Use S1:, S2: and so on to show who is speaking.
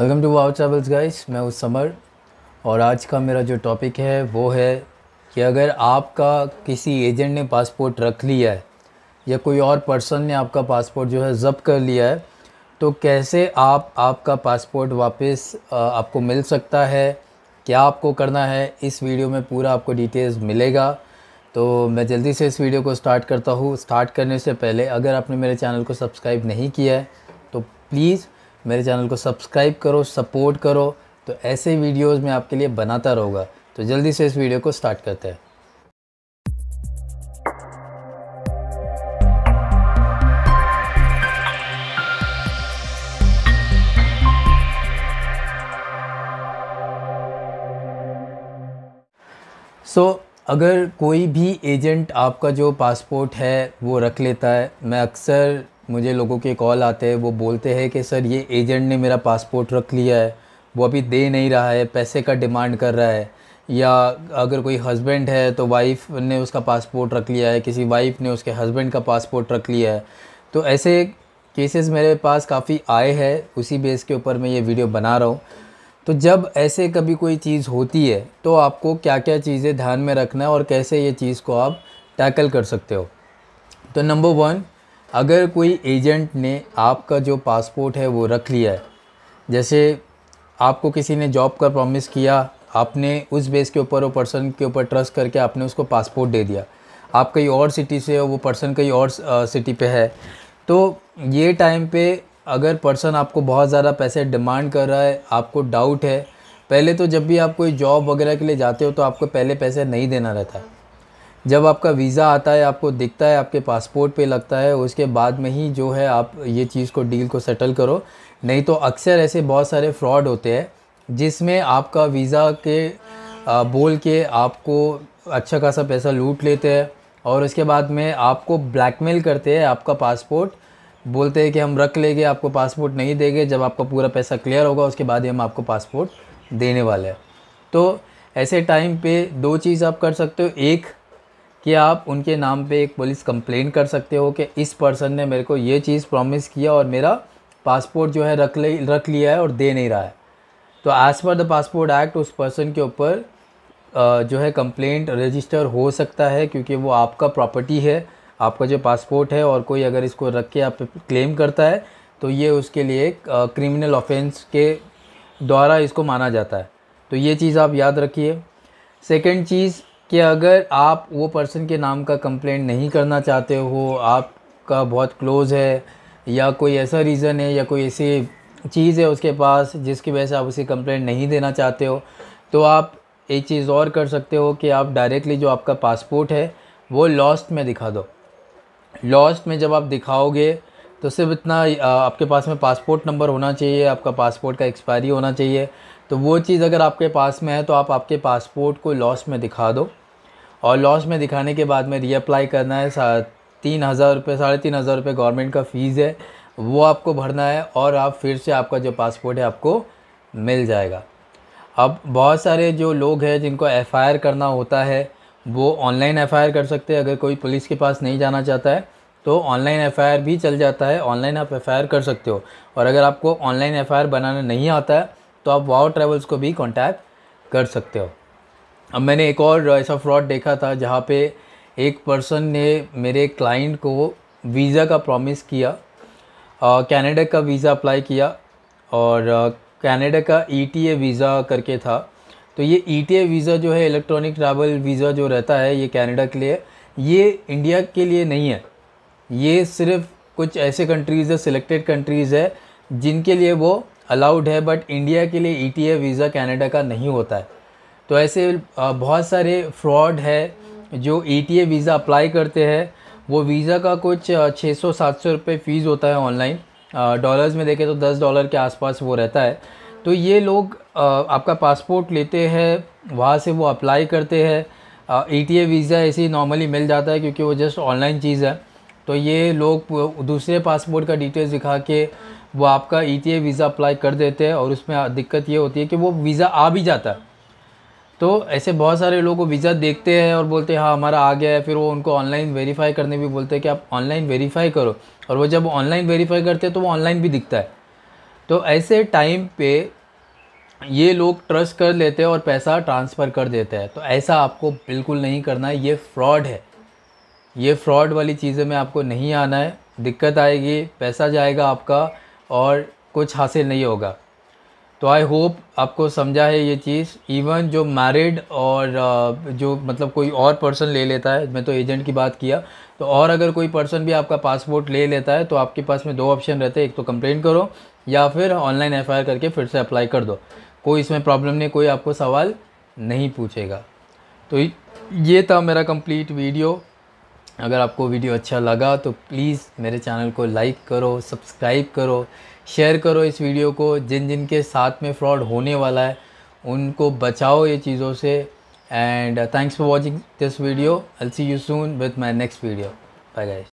S1: welcome to wow travels guys मैं उस summer और आज का मेरा जो टॉपिक है वो है कि अगर आपका किसी एजेंट ने पासपोर्ट रख लिया है या कोई और पर्सन ने आपका पासपोर्ट जो है जब्त कर लिया है तो कैसे आप आपका पासपोर्ट वापस आपको मिल सकता है क्या आपको करना है इस वीडियो में पूरा आपको डिटेल्स मिलेगा तो मैं जल्दी से इस वीडियो को स्टार्ट करता हूँ स्टार्ट करने से पहले अगर आपने मेरे चैनल को सब्सक्राइब नहीं किया है तो प्लीज़ मेरे चैनल को सब्सक्राइब करो सपोर्ट करो तो ऐसे वीडियोज़ मैं आपके लिए बनाता रहूँगा तो जल्दी से इस वीडियो को स्टार्ट करते हैं सो so, अगर कोई भी एजेंट आपका जो पासपोर्ट है वो रख लेता है मैं अक्सर मुझे लोगों के कॉल आते हैं वो बोलते हैं कि सर ये एजेंट ने मेरा पासपोर्ट रख लिया है वो अभी दे नहीं रहा है पैसे का डिमांड कर रहा है या अगर कोई हस्बैंड है तो वाइफ़ ने उसका पासपोर्ट रख लिया है किसी वाइफ़ ने उसके हस्बैंड का पासपोर्ट रख लिया है तो ऐसे केसेस मेरे पास काफ़ी आए हैं उसी बेस के ऊपर मैं ये वीडियो बना रहा हूँ तो जब ऐसे कभी कोई चीज़ होती है तो आपको क्या क्या चीज़ें ध्यान में रखना है और कैसे ये चीज़ को आप टैकल कर सकते हो तो नंबर वन अगर कोई एजेंट ने आपका जो पासपोर्ट है वो रख लिया है जैसे आपको किसी ने जॉब का प्रॉमिस किया आपने उस बेस के ऊपर वो पर्सन के ऊपर ट्रस्ट करके आपने उसको पासपोर्ट दे दिया आप कहीं और सिटी से हो वो पर्सन कहीं और सिटी पे है तो ये टाइम पे अगर पर्सन आपको बहुत ज़्यादा पैसे डिमांड कर रहा है आपको डाउट है पहले तो जब भी आप कोई जॉब वगैरह के लिए जाते हो तो आपको पहले पैसे नहीं देना रहता है जब आपका वीज़ा आता है आपको दिखता है आपके पासपोर्ट पे लगता है उसके बाद में ही जो है आप ये चीज़ को डील को सेटल करो नहीं तो अक्सर ऐसे बहुत सारे फ्रॉड होते हैं जिसमें आपका वीज़ा के आ, बोल के आपको अच्छा खासा पैसा लूट लेते हैं और उसके बाद में आपको ब्लैकमेल करते हैं आपका पासपोर्ट बोलते हैं कि हम रख लेंगे आपको पासपोर्ट नहीं देंगे जब आपका पूरा पैसा क्लियर होगा उसके बाद ही हम आपको पासपोर्ट देने वाले हैं तो ऐसे टाइम पे दो चीज़ आप कर सकते हो एक कि आप उनके नाम पे एक पुलिस कंप्लेन कर सकते हो कि इस पर्सन ने मेरे को ये चीज़ प्रॉमिस किया और मेरा पासपोर्ट जो है रख ले रख लिया है और दे नहीं रहा है तो as per the passport act उस पर्सन के ऊपर जो है कंप्लेंट रजिस्टर हो सकता है क्योंकि वो आपका प्रॉपर्टी है आपका जो पासपोर्ट है और कोई अगर इसको रख के आप क्लेम करता है तो ये उसके लिए एक क्रिमिनल ऑफेंस के द्वारा इसको माना जाता है तो ये चीज़ आप याद रखिए सेकेंड चीज़ कि अगर आप वो पर्सन के नाम का कंप्लेंट नहीं करना चाहते हो आपका बहुत क्लोज़ है या कोई ऐसा रीज़न है या कोई ऐसी चीज़ है उसके पास जिसकी वजह से आप उसे कंप्लेंट नहीं देना चाहते हो तो आप एक चीज़ और कर सकते हो कि आप डायरेक्टली जो आपका पासपोर्ट है वो लॉस्ट में दिखा दो लॉस्ट में जब आप दिखाओगे तो सिर्फ इतना आपके पास में पासपोर्ट नंबर होना चाहिए आपका पासपोर्ट का एक्सपायरी होना चाहिए तो वो चीज़ अगर आपके पास में है तो आप आपके पासपोर्ट को लॉस्ट में दिखा दो और लॉस में दिखाने के बाद में रीअप्लाई करना है तीन हज़ार रुपये साढ़े तीन हज़ार रुपये गवर्नमेंट का फ़ीस है वो आपको भरना है और आप फिर से आपका जो पासपोर्ट है आपको मिल जाएगा अब बहुत सारे जो लोग हैं जिनको एफ़ करना होता है वो ऑनलाइन एफ़ कर सकते हैं अगर कोई पुलिस के पास नहीं जाना चाहता है तो ऑनलाइन एफ़ भी चल जाता है ऑनलाइन आप एफ़ कर सकते हो और अगर आपको ऑनलाइन एफ़ बनाना नहीं आता है तो आप वाओ ट्रैवल्स को भी कॉन्टैक्ट कर सकते हो अब मैंने एक और ऐसा फ्रॉड देखा था जहाँ पे एक पर्सन ने मेरे क्लाइंट को वीज़ा का प्रॉमिस किया कनाडा का वीज़ा अप्लाई किया और कनाडा का ई e वीज़ा करके था तो ये ई e वीज़ा जो है इलेक्ट्रॉनिक ट्रैवल वीज़ा जो रहता है ये कनाडा के लिए ये इंडिया के लिए नहीं है ये सिर्फ कुछ ऐसे कंट्रीज़ है सिलेक्टेड कंट्रीज़ है जिनके लिए वो अलाउड है बट इंडिया के लिए ई वीज़ा कनाडा का नहीं होता है तो ऐसे बहुत सारे फ्रॉड है जो e e T visa apply करते हैं वो वीज़ा का कुछ 600-700 रुपए फ़ीस होता है ऑनलाइन डॉलर्स में देखें तो 10 डॉलर के आसपास वो रहता है तो ये लोग आपका पासपोर्ट लेते हैं वहाँ से वो अप्लाई करते हैं ई टी e वीज़ा ऐसे ही नॉर्मली मिल जाता है क्योंकि वो जस्ट ऑनलाइन चीज़ है तो ये लोग दूसरे पासपोर्ट का डिटेल्स दिखा के वो आपका e e T visa apply कर देते हैं और उसमें दिक्कत ये होती है कि वो वीज़ा आ भी जाता है तो ऐसे बहुत सारे लोग वीज़ा देखते हैं और बोलते हैं हाँ हमारा आ गया है फिर वो उनको ऑनलाइन वेरीफाई करने भी बोलते हैं कि आप ऑनलाइन वेरीफाई करो और वो जब ऑनलाइन वेरीफाई करते हैं तो वो ऑनलाइन भी दिखता है तो ऐसे टाइम पे ये लोग ट्रस्ट कर लेते हैं और पैसा ट्रांसफ़र कर देते हैं तो ऐसा आपको बिल्कुल नहीं करना है ये फ्रॉड है ये फ्रॉड वाली चीज़ें में आपको नहीं आना है दिक्कत आएगी पैसा जाएगा आपका और कुछ हासिल नहीं होगा तो आई होप आपको समझा है ये चीज़ इवन जो मैरिड और जो मतलब कोई और पर्सन ले लेता है मैं तो एजेंट की बात किया तो और अगर कोई पर्सन भी आपका पासपोर्ट ले लेता है तो आपके पास में दो ऑप्शन रहते हैं एक तो कंप्लेंट करो या फिर ऑनलाइन एफ करके फिर से अप्लाई कर दो कोई इसमें प्रॉब्लम नहीं कोई आपको सवाल नहीं पूछेगा तो ये था मेरा कंप्लीट वीडियो अगर आपको वीडियो अच्छा लगा तो प्लीज़ मेरे चैनल को लाइक करो सब्सक्राइब करो शेयर करो इस वीडियो को जिन जिन के साथ में फ्रॉड होने वाला है उनको बचाओ ये चीज़ों से and thanks for watching this video I see you soon with my next video bye guys